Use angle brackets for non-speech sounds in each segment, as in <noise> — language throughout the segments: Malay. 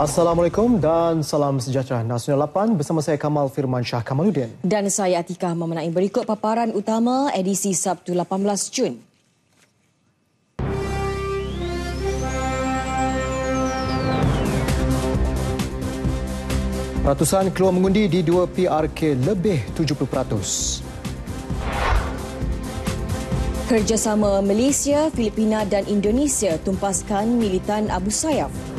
Assalamualaikum dan salam sejahtera. Nasional 8 bersama saya Kamal Firman Shah Kamaludin. Dan saya Atika memenai berikut paparan utama edisi Sabtu 18 Jun. Ratusan keluar mengundi di dua PRK lebih 70%. Kerjasama Malaysia, Filipina dan Indonesia tumpaskan militan Abu Sayyaf.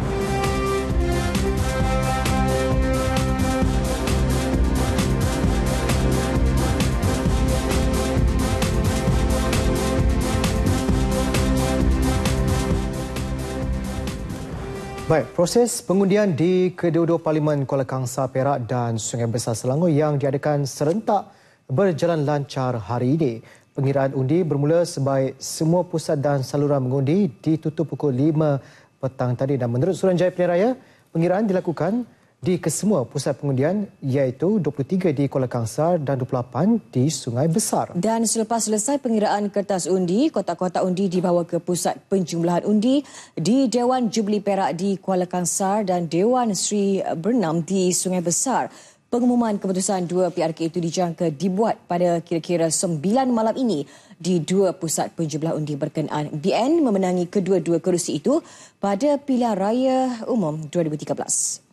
Baik, proses pengundian di kedua-dua Parlimen Kuala Kangsar Perak dan Sungai Besar Selangor yang diadakan serentak berjalan lancar hari ini. Pengiraan undi bermula sebaik semua pusat dan saluran mengundi ditutup pukul 5 petang tadi. Dan menurut Suruhanjaya Pilihan Raya, pengiraan dilakukan di kesemua pusat pengundian iaitu 23 di Kuala Kangsar dan 28 di Sungai Besar. Dan selepas selesai pengiraan kertas undi, kotak-kotak undi dibawa ke pusat penjumlahan undi di Dewan Jubli Perak di Kuala Kangsar dan Dewan Sri Bernam di Sungai Besar. Pengumuman keputusan dua PRK itu dijangka dibuat pada kira-kira 9 malam ini di dua pusat penjumlah undi berkenaan. BN memenangi kedua-dua kerusi itu pada pilihan raya umum 2013.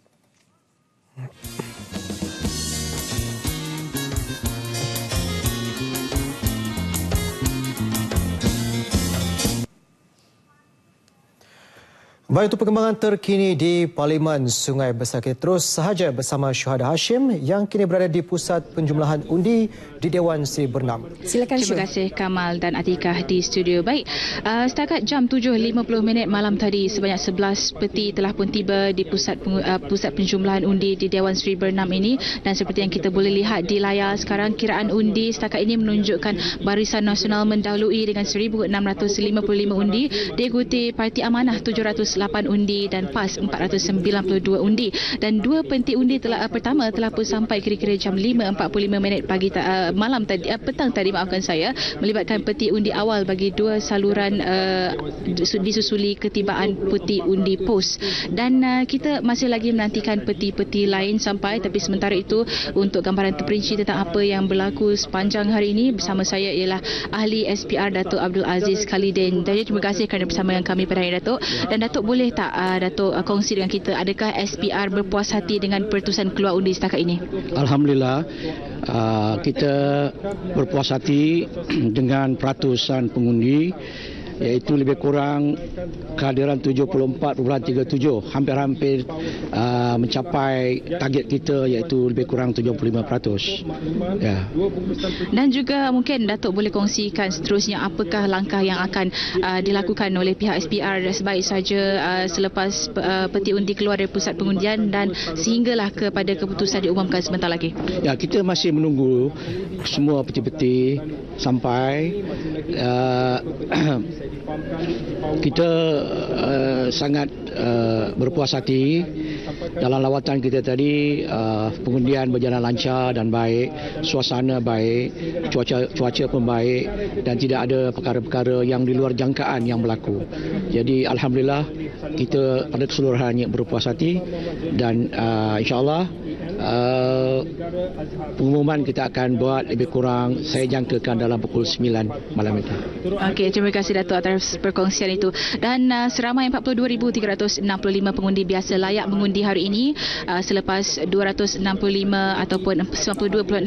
あ。Baik itu perkembangan terkini di Parlimen Sungai Besar kita terus sahaja bersama Syuhada Hashim yang kini berada di pusat penjumlahan undi di Dewan Seri Bernam. Silakan Syuhada. Terima kasih Kamal dan Atikah di studio. Baik, uh, setakat jam 7.50 minit malam tadi sebanyak 11 peti telah pun tiba di pusat peng, uh, pusat penjumlahan undi di Dewan Seri Bernam ini dan seperti yang kita boleh lihat di layar sekarang kiraan undi setakat ini menunjukkan Barisan Nasional mendahului dengan 1,655 undi diikuti Parti Amanah 700 408 undi dan PAS 492 undi dan dua penti undi telah uh, pertama telah pun sampai kira-kira jam 5.45 minit pagi uh, malam tadi uh, petang tadi maafkan saya melibatkan peti undi awal bagi dua saluran uh, disusuli ketibaan peti undi pos dan uh, kita masih lagi menantikan peti-peti lain sampai tapi sementara itu untuk gambaran terperinci tentang apa yang berlaku sepanjang hari ini bersama saya ialah ahli SPR Datuk Abdul Aziz Khalidin. Dan terima kasih kerana bersama dengan kami pada hari Datuk dan Datuk boleh tak uh, Datuk uh, kongsi dengan kita adakah SPR berpuas hati dengan pertusan keluar undi setakat ini? Alhamdulillah uh, kita berpuas hati <clears throat> dengan peratusan pengundi iaitu lebih kurang kehadiran 74.37 hampir-hampir uh, mencapai target kita iaitu lebih kurang 75%. Ya. Dan juga mungkin Datuk boleh kongsikan seterusnya apakah langkah yang akan uh, dilakukan oleh pihak SPR sebaik saja uh, selepas uh, peti undi keluar dari pusat pengundian dan sehinggalah kepada keputusan diumumkan sebentar lagi. Ya, kita masih menunggu semua peti-peti sampai uh, <clears throat> kita uh, sangat uh, berpuas hati dalam lawatan kita tadi uh, pengundian berjalan lancar dan baik suasana baik cuaca cuaca pun baik dan tidak ada perkara-perkara yang di luar jangkaan yang berlaku jadi alhamdulillah kita pada keseluruhannya berpuas hati dan uh, insyaallah uh, pengumuman kita akan buat lebih kurang saya jangkakan dalam pukul 9 malam itu okey terima kasih datuk atas perkongsian itu dan uh, seramai 42,365 pengundi biasa layak mengundi hari ini uh, selepas 265 ataupun 92.6%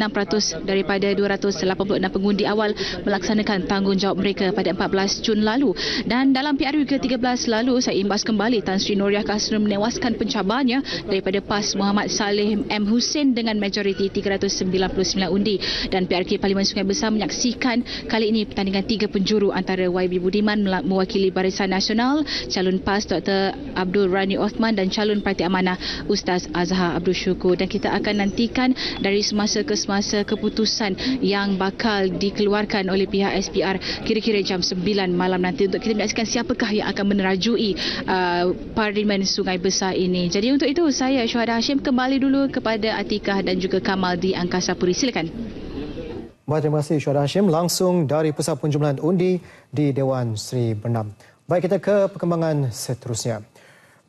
daripada 286 pengundi awal melaksanakan tanggungjawab mereka pada 14 Jun lalu dan dalam PRU ke-13 lalu saya imbas kembali Tan Sri Noriah Kasno menewaskan pencabarnya daripada PAS Muhammad Saleh M. Hussein dengan majoriti 399 undi dan PRK Parlimen Sungai Besar menyaksikan kali ini pertandingan tiga penjuru antara YB Budi Sudirman mewakili Barisan Nasional, calon PAS Dr. Abdul Rani Osman dan calon Parti Amanah Ustaz Azhar Abdul Syukur. Dan kita akan nantikan dari semasa ke semasa keputusan yang bakal dikeluarkan oleh pihak SPR kira-kira jam 9 malam nanti untuk kita menyaksikan siapakah yang akan menerajui uh, Parlimen Sungai Besar ini. Jadi untuk itu saya Syuhada Hashim kembali dulu kepada Atikah dan juga Kamal di Angkasa Puri. Silakan. Baik, terima kasih Syuara Hashim langsung dari Pusat Penjumlahan Undi di Dewan Seri Bernam. Baik, kita ke perkembangan seterusnya.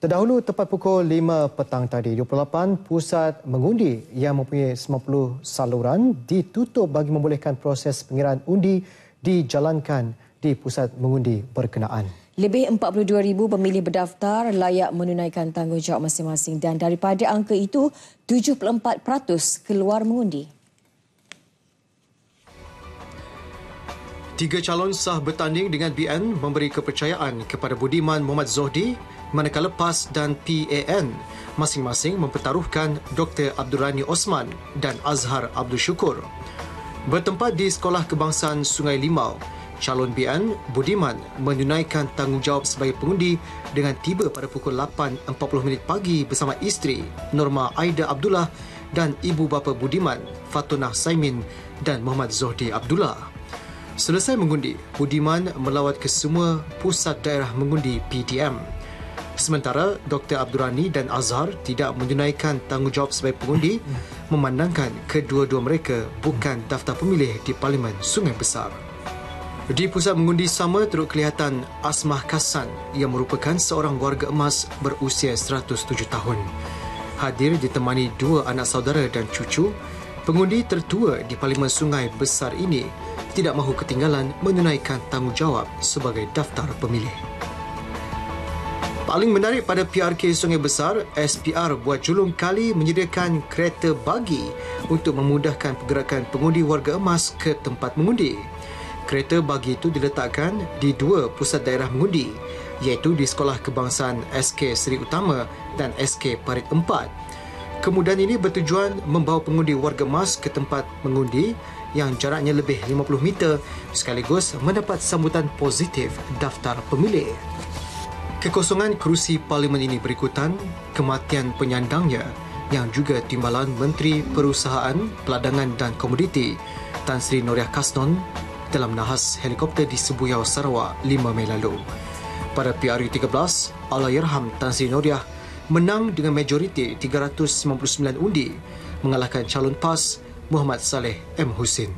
Terdahulu, tepat pukul 5 petang tadi, 28, pusat mengundi yang mempunyai 90 saluran ditutup bagi membolehkan proses pengiraan undi dijalankan di pusat mengundi berkenaan. Lebih 42,000 pemilih berdaftar layak menunaikan tanggungjawab masing-masing dan daripada angka itu, 74% keluar mengundi. tiga calon sah bertanding dengan BN memberi kepercayaan kepada Budiman Muhammad Zohdi, manakala PAS dan PAN masing-masing mempertaruhkan Dr. Abdul Rani Osman dan Azhar Abdul Syukur. Bertempat di Sekolah Kebangsaan Sungai Limau, calon BN Budiman menunaikan tanggungjawab sebagai pengundi dengan tiba pada pukul 8.40 pagi bersama isteri Norma Aida Abdullah dan ibu bapa Budiman Fatunah Saimin dan Muhammad Zohdi Abdullah. Selesai mengundi, Budiman melawat ke semua pusat daerah mengundi PTM. Sementara Dr. Abdurani dan Azhar tidak menunaikan tanggungjawab sebagai pengundi <laughs> memandangkan kedua-dua mereka bukan daftar pemilih di Parlimen Sungai Besar. Di pusat mengundi sama teruk kelihatan Asmah Kasan yang merupakan seorang warga emas berusia 107 tahun. Hadir ditemani dua anak saudara dan cucu, pengundi tertua di Parlimen Sungai Besar ini tidak mahu ketinggalan menunaikan tanggungjawab sebagai daftar pemilih. Paling menarik pada PRK Sungai Besar, SPR buat julung kali menyediakan kereta bagi untuk memudahkan pergerakan pengundi warga emas ke tempat mengundi. Kereta bagi itu diletakkan di dua pusat daerah mengundi iaitu di Sekolah Kebangsaan SK Seri Utama dan SK Parit 4. Kemudian ini bertujuan membawa pengundi warga emas ke tempat mengundi yang jaraknya lebih 50 meter sekaligus mendapat sambutan positif daftar pemilih. Kekosongan kerusi parlimen ini berikutan kematian penyandangnya yang juga timbalan Menteri Perusahaan, Peladangan dan Komoditi Tan Sri Noriah Kasnon dalam nahas helikopter di Sebuyau Sarawak 5 Mei lalu. Pada PRU 13, Allahyarham Tan Sri Noriah menang dengan majoriti 399 undi mengalahkan calon PAS Muhammad Saleh M. Hussein.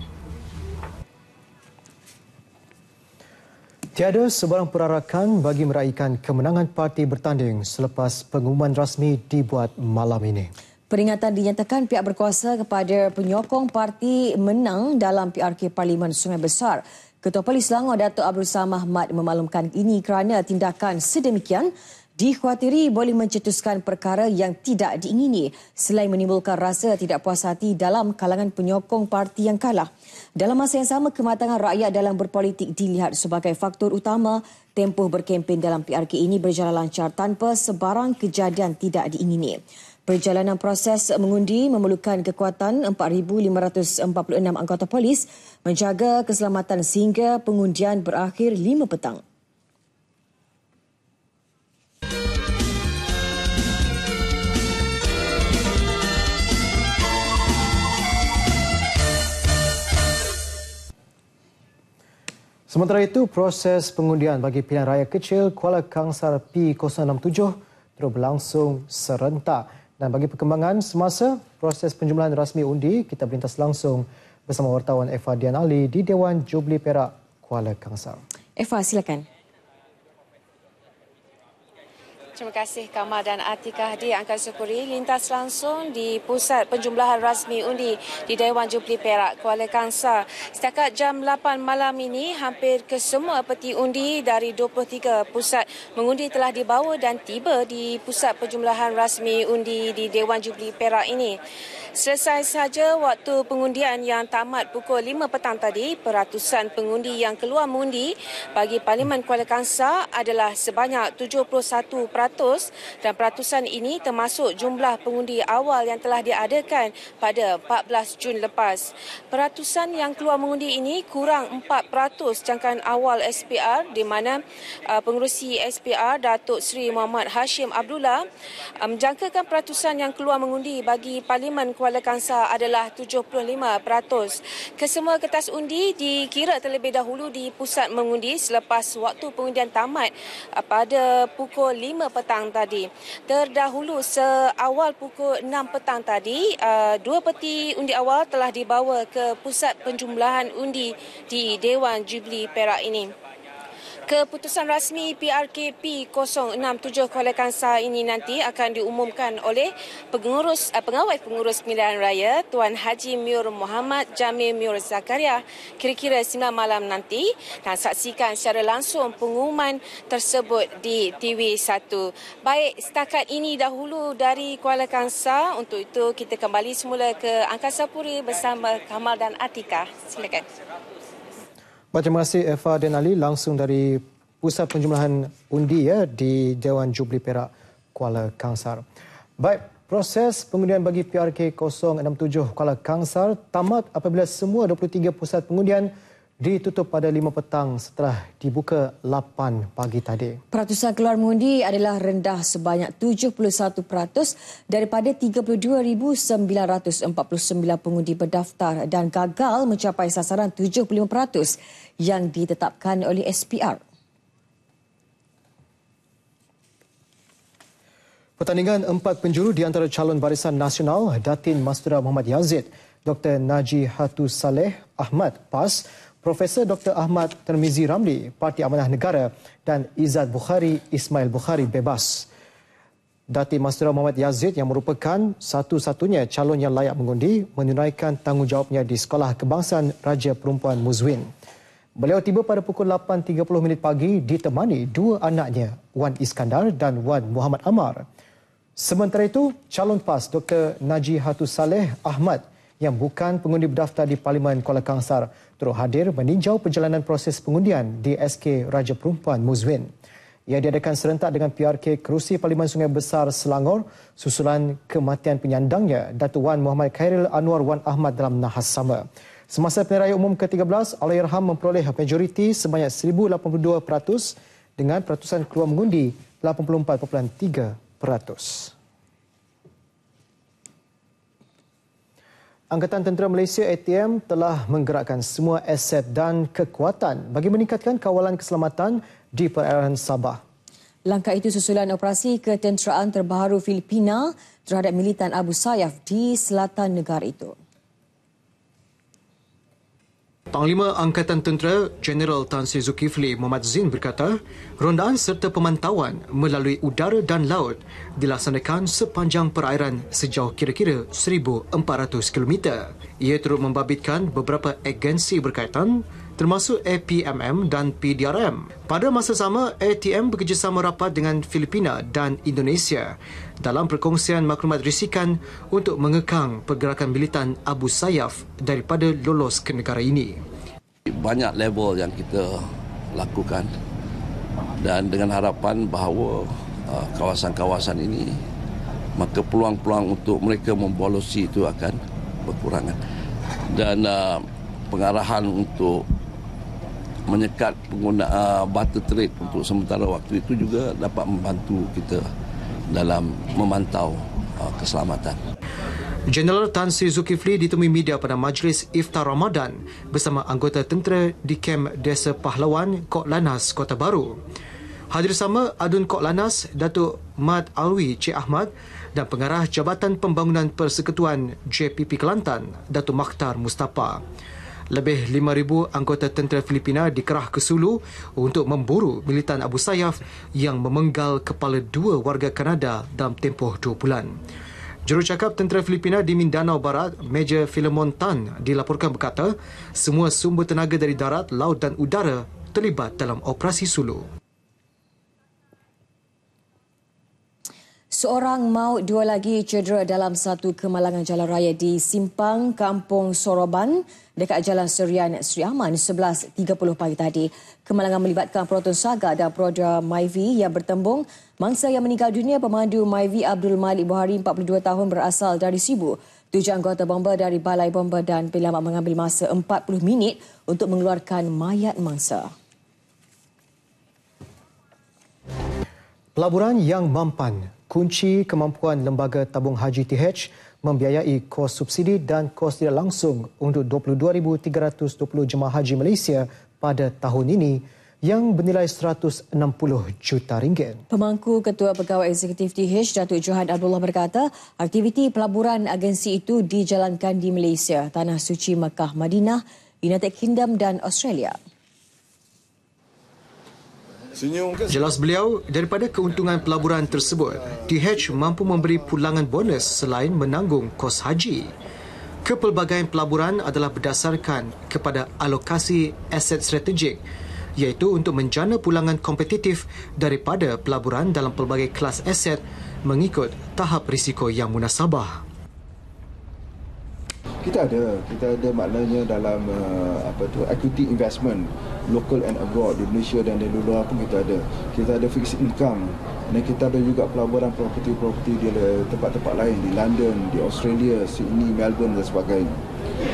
Tiada sebarang perarakan bagi meraihkan kemenangan parti bertanding selepas pengumuman rasmi dibuat malam ini. Peringatan dinyatakan pihak berkuasa kepada penyokong parti menang dalam PRK Parlimen Sungai Besar. Ketua Polis Selangor Datuk Abdul Samah Mahmud memaklumkan ini kerana tindakan sedemikian dikhawatiri boleh mencetuskan perkara yang tidak diingini selain menimbulkan rasa tidak puas hati dalam kalangan penyokong parti yang kalah. Dalam masa yang sama, kematangan rakyat dalam berpolitik dilihat sebagai faktor utama tempoh berkempen dalam PRK ini berjalan lancar tanpa sebarang kejadian tidak diingini. Perjalanan proses mengundi memerlukan kekuatan 4,546 anggota polis menjaga keselamatan sehingga pengundian berakhir 5 petang. Sementara itu, proses pengundian bagi pilihan raya kecil Kuala Kangsar P067 terus berlangsung serentak. Dan bagi perkembangan semasa proses penjumlahan rasmi undi, kita berlintas langsung bersama wartawan Eva Dian Ali di Dewan Jubli Perak Kuala Kangsar. Eva, silakan. Terima kasih Kamal dan Atika Hadi. Angkat Puri lintas langsung di pusat penjumlahan rasmi undi di Dewan Jubli Perak Kuala Kangsar. Setakat jam 8 malam ini hampir kesemua peti undi dari 23 pusat mengundi telah dibawa dan tiba di pusat penjumlahan rasmi undi di Dewan Jubli Perak ini. Selesai saja waktu pengundian yang tamat pukul 5 petang tadi, peratusan pengundi yang keluar mengundi bagi Parlimen Kuala Kangsar adalah sebanyak 71% dan peratusan ini termasuk jumlah pengundi awal yang telah diadakan pada 14 Jun lepas. Peratusan yang keluar mengundi ini kurang 4% jangkaan awal SPR di mana uh, pengurusi SPR Datuk Seri Muhammad Hashim Abdullah um, menjangkakan peratusan yang keluar mengundi bagi Parlimen Kuala Kuala Kangsar adalah 75%. Kesemua kertas undi dikira terlebih dahulu di pusat mengundi selepas waktu pengundian tamat uh, pada pukul 5 petang tadi. Terdahulu seawal pukul 6 petang tadi, uh, dua peti undi awal telah dibawa ke pusat penjumlahan undi di Dewan Jubli Perak ini. Keputusan rasmi PRKP 067 Kuala Kangsar ini nanti akan diumumkan oleh pengurus eh, pengawal pengurus pemilihan raya Tuan Haji Mur Muhammad Jamil Mur Zakaria kira-kira 9 malam nanti dan saksikan secara langsung pengumuman tersebut di TV1. Baik setakat ini dahulu dari Kuala Kangsar untuk itu kita kembali semula ke Angkasa Puri bersama Kamal dan Atika. Silakan. Baik, terima kasih Eva dan Ali langsung dari Pusat Penjumlahan Undi ya, di Dewan Jubli Perak, Kuala Kangsar. Baik, proses pengundian bagi PRK 067 Kuala Kangsar tamat apabila semua 23 pusat pengundian ditutup pada 5 petang setelah dibuka 8 pagi tadi. Peratusan keluar mengundi adalah rendah sebanyak 71% daripada 32,949 pengundi berdaftar dan gagal mencapai sasaran 75% yang ditetapkan oleh SPR. Pertandingan empat penjuru di antara calon barisan nasional Datin Mastura Muhammad Yazid, Dr. Najih Hatu Saleh Ahmad PAS Profesor Dr. Ahmad Termizi Ramli, Parti Amanah Negara dan Izzat Bukhari, Ismail Bukhari Bebas. Dati Masjid Muhammad Yazid yang merupakan satu-satunya calon yang layak mengundi menunaikan tanggungjawabnya di Sekolah Kebangsaan Raja Perempuan Muzwin. Beliau tiba pada pukul 8.30 pagi ditemani dua anaknya, Wan Iskandar dan Wan Muhammad Amar. Sementara itu, calon PAS Dr. Najihatu Saleh Ahmad yang bukan pengundi berdaftar di Parlimen Kuala Kangsar turut hadir meninjau perjalanan proses pengundian di SK Raja Perempuan Muzwin. Ia diadakan serentak dengan PRK Kerusi Parlimen Sungai Besar Selangor susulan kematian penyandangnya Datuk Wan Muhammad Khairil Anwar Wan Ahmad dalam nahas sama. Semasa pilihan raya umum ke-13, Allahyarham memperoleh majoriti sebanyak 1082% dengan peratusan keluar mengundi 84.3%. Angkatan Tentera Malaysia ATM telah menggerakkan semua aset dan kekuatan bagi meningkatkan kawalan keselamatan di perairan Sabah. Langkah itu susulan operasi ketenteraan terbaru Filipina terhadap militan Abu Sayyaf di selatan negara itu. Panglima Angkatan Tentera General Tan Sri Zulkifli Muhammad Zin berkata, rondaan serta pemantauan melalui udara dan laut dilaksanakan sepanjang perairan sejauh kira-kira 1,400 km. Ia turut membabitkan beberapa agensi berkaitan termasuk APMM dan PDRM. Pada masa sama, ATM bekerjasama rapat dengan Filipina dan Indonesia dalam perkongsian maklumat risikan untuk mengekang pergerakan militan Abu Sayyaf daripada lolos ke negara ini. Banyak level yang kita lakukan dan dengan harapan bahawa uh, kawasan-kawasan ini maka peluang-peluang untuk mereka membolosi itu akan berkurangan dan uh, pengarahan untuk menyekat pengguna uh, butter trade untuk sementara waktu itu juga dapat membantu kita dalam memantau uh, keselamatan. General Tan Sri Zulkifli ditemui media pada majlis iftar Ramadan bersama anggota tentera di kem Desa Pahlawan, Kok Lanas, Kota Baru. Hadir sama Adun Kok Lanas, Datuk Mat Alwi C. Ahmad dan pengarah Jabatan Pembangunan Persekutuan JPP Kelantan, Datuk Makhtar Mustafa lebih 5,000 anggota tentera Filipina dikerah ke Sulu untuk memburu militan Abu Sayyaf yang memenggal kepala dua warga Kanada dalam tempoh dua bulan. Jurucakap tentera Filipina di Mindanao Barat, Major Philemon Tan dilaporkan berkata, semua sumber tenaga dari darat, laut dan udara terlibat dalam operasi Sulu. Seorang maut dua lagi cedera dalam satu kemalangan jalan raya di Simpang Kampung Soroban dekat Jalan Serian Sri Aman 11.30 pagi tadi. Kemalangan melibatkan Proton Saga dan Proda Maivi yang bertembung. Mangsa yang meninggal dunia pemandu Maivi Abdul Malik Buhari 42 tahun berasal dari Sibu. Tujuh anggota bomba dari Balai Bomba dan Penyelamat mengambil masa 40 minit untuk mengeluarkan mayat mangsa. Pelaburan yang mampan kunci kemampuan lembaga tabung haji TH membiayai kos subsidi dan kos tidak langsung untuk 22,320 jemaah haji Malaysia pada tahun ini yang bernilai 160 juta ringgit. Pemangku Ketua Pegawai Eksekutif TH Datuk Johan Abdullah berkata, aktiviti pelaburan agensi itu dijalankan di Malaysia, Tanah Suci Mekah Madinah, United Kingdom dan Australia. Jelas beliau, daripada keuntungan pelaburan tersebut, TH mampu memberi pulangan bonus selain menanggung kos haji. Kepelbagaian pelaburan adalah berdasarkan kepada alokasi aset strategik iaitu untuk menjana pulangan kompetitif daripada pelaburan dalam pelbagai kelas aset mengikut tahap risiko yang munasabah kita ada kita ada maknanya dalam uh, apa tu equity investment local and abroad di Malaysia dan di luar pun kita ada kita ada fixed income dan kita ada juga pelaburan property-property di eh, tempat-tempat lain di London di Australia Sydney Melbourne dan sebagainya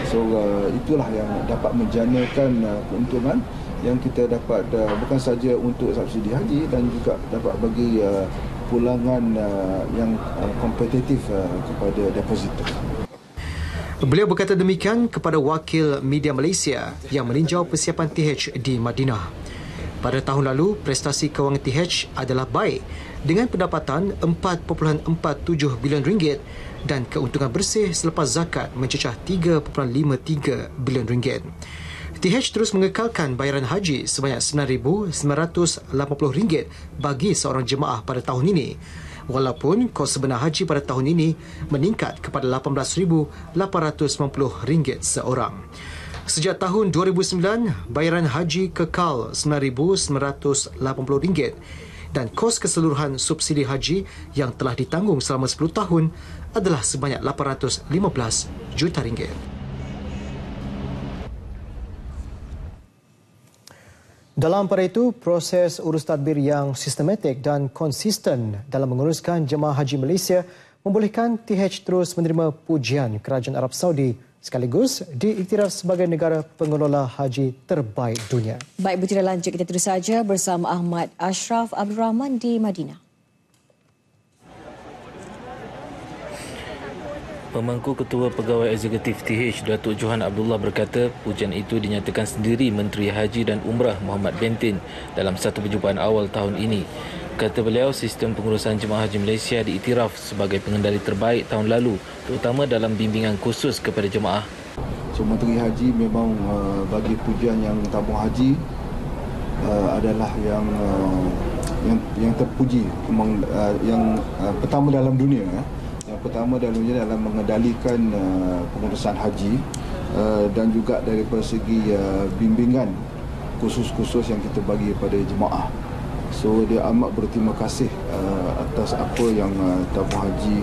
so uh, itulah yang dapat menjanakan uh, keuntungan yang kita dapat uh, bukan saja untuk subsidi haji dan juga dapat bagi uh, pulangan uh, yang uh, kompetitif uh, uh, kepada depositor. Beliau berkata demikian kepada wakil media Malaysia yang meninjau persiapan TH di Madinah. Pada tahun lalu, prestasi kewangan TH adalah baik dengan pendapatan 4.47 bilion ringgit dan keuntungan bersih selepas zakat mencecah 3.53 bilion ringgit. TH terus mengekalkan bayaran haji sebanyak rm ringgit bagi seorang jemaah pada tahun ini walaupun kos sebenar haji pada tahun ini meningkat kepada RM18,850 seorang. Sejak tahun 2009, bayaran haji kekal RM9,980 dan kos keseluruhan subsidi haji yang telah ditanggung selama 10 tahun adalah sebanyak 815 juta ringgit. Dalam pada itu, proses urus tadbir yang sistematik dan konsisten dalam menguruskan jemaah haji Malaysia membolehkan TH terus menerima pujian kerajaan Arab Saudi sekaligus diiktiraf sebagai negara pengelola haji terbaik dunia. Baik, berjalan lanjut kita terus saja bersama Ahmad Ashraf Abdul Rahman di Madinah. Pemangku Ketua Pegawai Eksekutif TH Datuk Johan Abdullah berkata pujian itu dinyatakan sendiri Menteri Haji dan Umrah Muhammad Bentin dalam satu perjumpaan awal tahun ini. Kata beliau, sistem pengurusan Jemaah Haji Malaysia diiktiraf sebagai pengendali terbaik tahun lalu terutama dalam bimbingan khusus kepada jemaah. So, Menteri Haji memang uh, bagi pujian yang tabung haji uh, adalah yang uh, yang yang terpuji memang uh, yang uh, pertama dalam dunia eh pertama dan dalamnya dalam mengendalikan uh, pengurusan haji uh, dan juga dari segi uh, bimbingan khusus-khusus yang kita bagi kepada jemaah. So dia amat berterima kasih uh, atas apa yang uh, tabung haji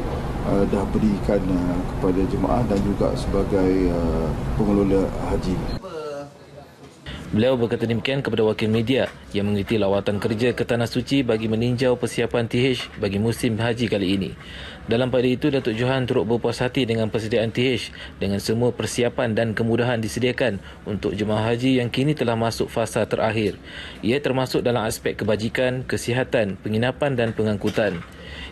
uh, dah berikan uh, kepada jemaah dan juga sebagai uh, pengelola haji. Beliau berkata demikian kepada wakil media yang mengikuti lawatan kerja ke Tanah Suci bagi meninjau persiapan TH bagi musim haji kali ini. Dalam pada itu, Datuk Johan turut berpuas hati dengan persediaan TH dengan semua persiapan dan kemudahan disediakan untuk jemaah haji yang kini telah masuk fasa terakhir. Ia termasuk dalam aspek kebajikan, kesihatan, penginapan dan pengangkutan.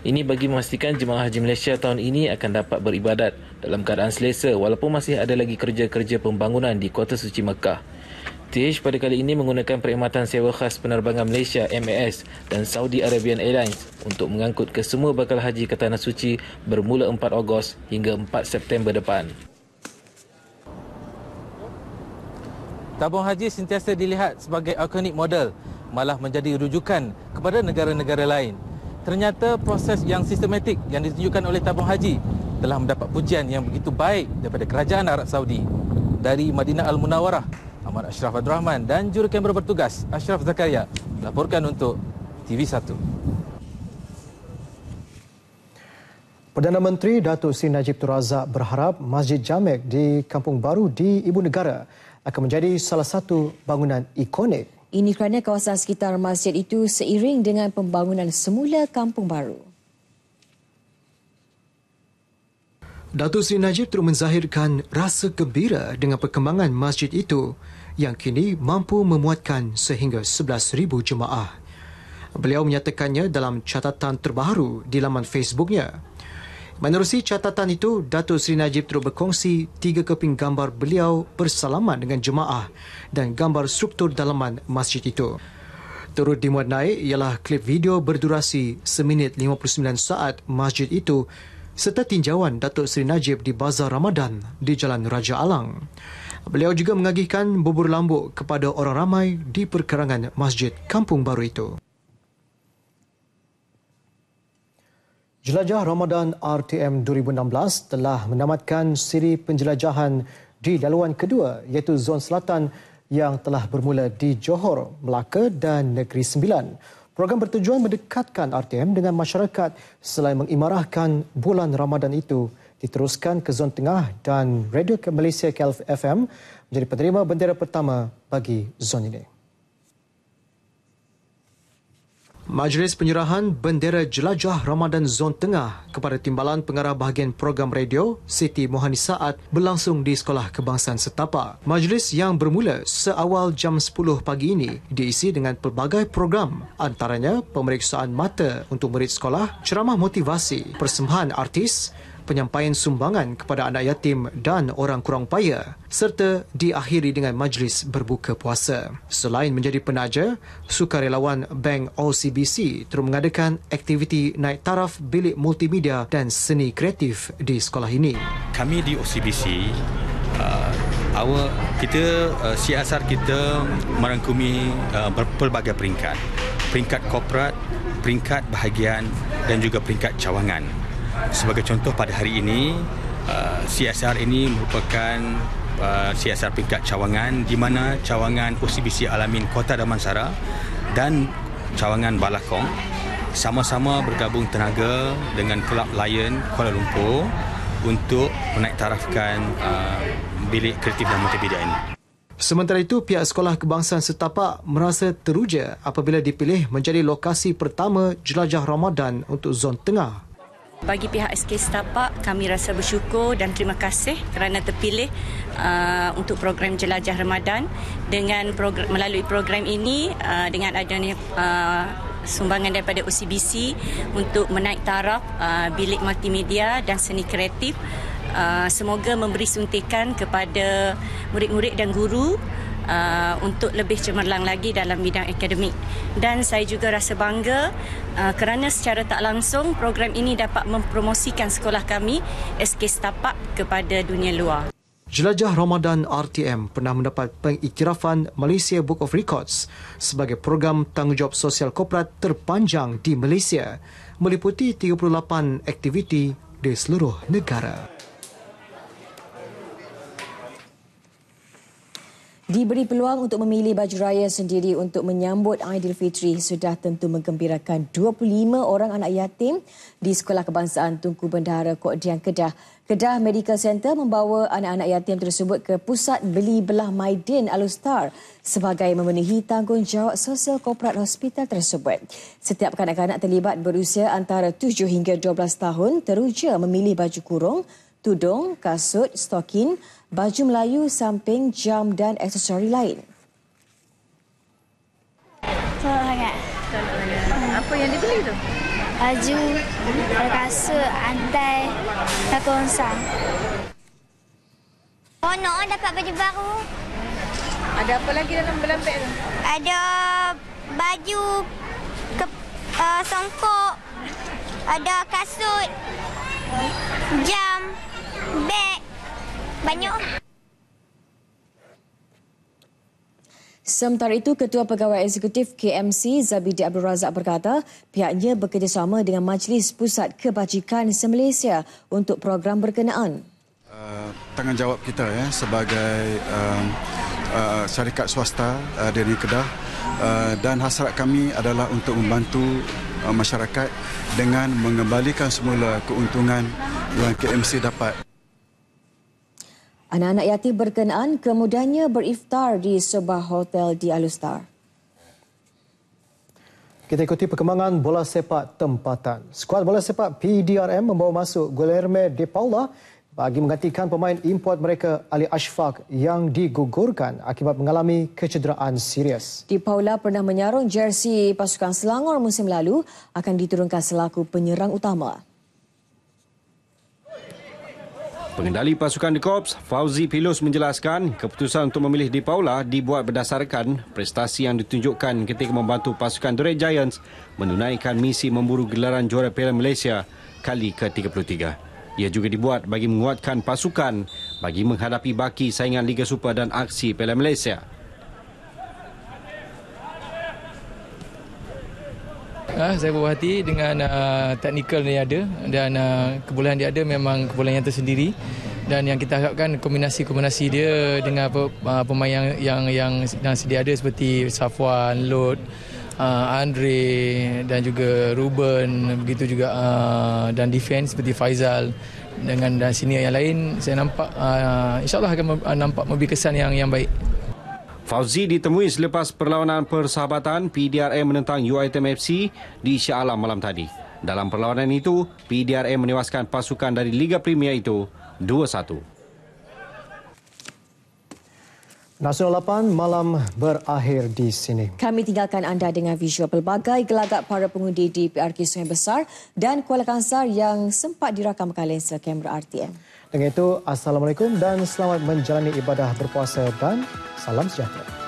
Ini bagi memastikan jemaah haji Malaysia tahun ini akan dapat beribadat dalam keadaan selesa walaupun masih ada lagi kerja-kerja pembangunan di Kota Suci Mekah. British pada kali ini menggunakan perkhidmatan sewa khas penerbangan Malaysia MAS dan Saudi Arabian Airlines untuk mengangkut ke semua bakal haji ke Tanah Suci bermula 4 Ogos hingga 4 September depan. Tabung haji sentiasa dilihat sebagai ikonik model malah menjadi rujukan kepada negara-negara lain. Ternyata proses yang sistematik yang ditunjukkan oleh tabung haji telah mendapat pujian yang begitu baik daripada kerajaan Arab Saudi. Dari Madinah Al-Munawarah, Ahmad Ashraf Abdul Rahman dan juru kamera bertugas Ashraf Zakaria laporkan untuk TV1. Perdana Menteri Datuk Seri Najib Tun Razak berharap Masjid Jamek di Kampung Baru di Ibu Negara akan menjadi salah satu bangunan ikonik. Ini kerana kawasan sekitar masjid itu seiring dengan pembangunan semula Kampung Baru. Datuk Seri Najib turut menzahirkan rasa gembira dengan perkembangan masjid itu yang kini mampu memuatkan sehingga 11,000 jemaah. Beliau menyatakannya dalam catatan terbaru di laman Facebooknya. Menerusi catatan itu, Datuk Seri Najib turut berkongsi tiga keping gambar beliau bersalaman dengan jemaah dan gambar struktur dalaman masjid itu. Turut dimuat naik ialah klip video berdurasi 1 minit 59 saat masjid itu serta tinjauan Datuk Seri Najib di Bazar Ramadan di Jalan Raja Alang. Beliau juga mengagihkan bubur lambuk kepada orang ramai di perkarangan masjid kampung baru itu. Jelajah Ramadan RTM 2016 telah menamatkan siri penjelajahan di laluan kedua iaitu zon selatan yang telah bermula di Johor, Melaka dan Negeri Sembilan. Program bertujuan mendekatkan RTM dengan masyarakat selain mengimarahkan bulan Ramadan itu diteruskan ke zon tengah dan Radio Malaysia KLFM menjadi penerima bendera pertama bagi zon ini. Majlis penyerahan bendera jelajah Ramadan Zon Tengah kepada Timbalan Pengarah Bahagian Program Radio Siti Mohani Saad berlangsung di Sekolah Kebangsaan Setapa. Majlis yang bermula seawal jam 10 pagi ini diisi dengan pelbagai program antaranya pemeriksaan mata untuk murid sekolah, ceramah motivasi, persembahan artis, penyampaian sumbangan kepada anak yatim dan orang kurang paya serta diakhiri dengan majlis berbuka puasa. Selain menjadi penaja, sukarelawan Bank OCBC terus mengadakan aktiviti naik taraf bilik multimedia dan seni kreatif di sekolah ini. Kami di OCBC uh, our kita CSR uh, kita merangkumi uh, pelbagai peringkat. Peringkat korporat, peringkat bahagian dan juga peringkat cawangan. Sebagai contoh pada hari ini, uh, CSR ini merupakan uh, CSR pingkat cawangan di mana cawangan OCBC Alamin Kota Damansara dan cawangan Balakong sama-sama bergabung tenaga dengan Club Lion Kuala Lumpur untuk menaik tarafkan uh, bilik kreatif dan multimedia ini. Sementara itu, pihak Sekolah Kebangsaan Setapak merasa teruja apabila dipilih menjadi lokasi pertama jelajah Ramadan untuk zon tengah bagi pihak SK Setapak kami rasa bersyukur dan terima kasih kerana terpilih uh, untuk program Jelajah Ramadan dengan program, melalui program ini uh, dengan adanya uh, sumbangan daripada OCBC untuk menaik taraf uh, bilik multimedia dan seni kreatif uh, semoga memberi suntikan kepada murid-murid dan guru uh, untuk lebih cemerlang lagi dalam bidang akademik. Dan saya juga rasa bangga uh, kerana secara tak langsung program ini dapat mempromosikan sekolah kami SK Setapak kepada dunia luar. Jelajah Ramadan RTM pernah mendapat pengiktirafan Malaysia Book of Records sebagai program tanggungjawab sosial korporat terpanjang di Malaysia meliputi 38 aktiviti di seluruh negara. Diberi peluang untuk memilih baju raya sendiri untuk menyambut Aidilfitri sudah tentu menggembirakan 25 orang anak yatim di Sekolah Kebangsaan Tunku Bendahara Kok Diang Kedah. Kedah Medical Centre membawa anak-anak yatim tersebut ke pusat beli belah Maidin Alustar sebagai memenuhi tanggungjawab sosial korporat hospital tersebut. Setiap kanak-kanak terlibat berusia antara 7 hingga 12 tahun teruja memilih baju kurung, tudung, kasut, stokin, baju Melayu samping jam dan aksesori lain. Tolong sangat. Apa yang dia beli tu? Baju, kasut, antai, kakak onsang. Oh, no, dapat baju baru. Ada apa lagi dalam belampek tu? Ada baju, ke, uh, songkok, ada kasut, jam, beg banyak. Sementara itu, Ketua Pegawai Eksekutif KMC Zabidi Abdul Razak berkata pihaknya bekerjasama dengan Majlis Pusat Kebajikan Semalaysia untuk program berkenaan. Uh, tanggungjawab kita ya, sebagai uh, uh, syarikat swasta uh, dari Kedah uh, dan hasrat kami adalah untuk membantu uh, masyarakat dengan mengembalikan semula keuntungan yang KMC dapat. Anak-anak yatim berkenaan kemudiannya beriftar di sebuah hotel di Alustar. Kita ikuti perkembangan bola sepak tempatan. Skuad bola sepak PDRM membawa masuk Guilherme de Paula bagi menggantikan pemain import mereka Ali Ashfaq yang digugurkan akibat mengalami kecederaan serius. Di Paula pernah menyarung jersey pasukan Selangor musim lalu akan diturunkan selaku penyerang utama. Pengendali pasukan di Korps, Fauzi Pilus menjelaskan keputusan untuk memilih di Paula dibuat berdasarkan prestasi yang ditunjukkan ketika membantu pasukan The Red Giants menunaikan misi memburu gelaran juara Piala Malaysia kali ke-33. Ia juga dibuat bagi menguatkan pasukan bagi menghadapi baki saingan Liga Super dan aksi Piala Malaysia. Uh, saya berpuas hati dengan uh, teknikal yang ada dan uh, ah, kebolehan dia ada memang kebolehan yang tersendiri dan yang kita harapkan kombinasi-kombinasi dia dengan uh, pemain yang yang yang sedang sedia ada seperti Safwan, Lot, uh, Andre dan juga Ruben begitu juga uh, dan defense seperti Faizal dengan dan senior yang lain saya nampak uh, insyaallah akan nampak lebih kesan yang yang baik Fauzi ditemui selepas perlawanan persahabatan PDRM menentang UITM FC di Shah Alam malam tadi. Dalam perlawanan itu, PDRM menewaskan pasukan dari Liga Premier itu 2-1. Nasional 8 malam berakhir di sini. Kami tinggalkan anda dengan visual pelbagai gelagat para pengundi di PRK Sungai Besar dan Kuala Kansar yang sempat dirakam ke lensa kamera RTM. Dengan itu, Assalamualaikum dan selamat menjalani ibadah berpuasa dan salam sejahtera.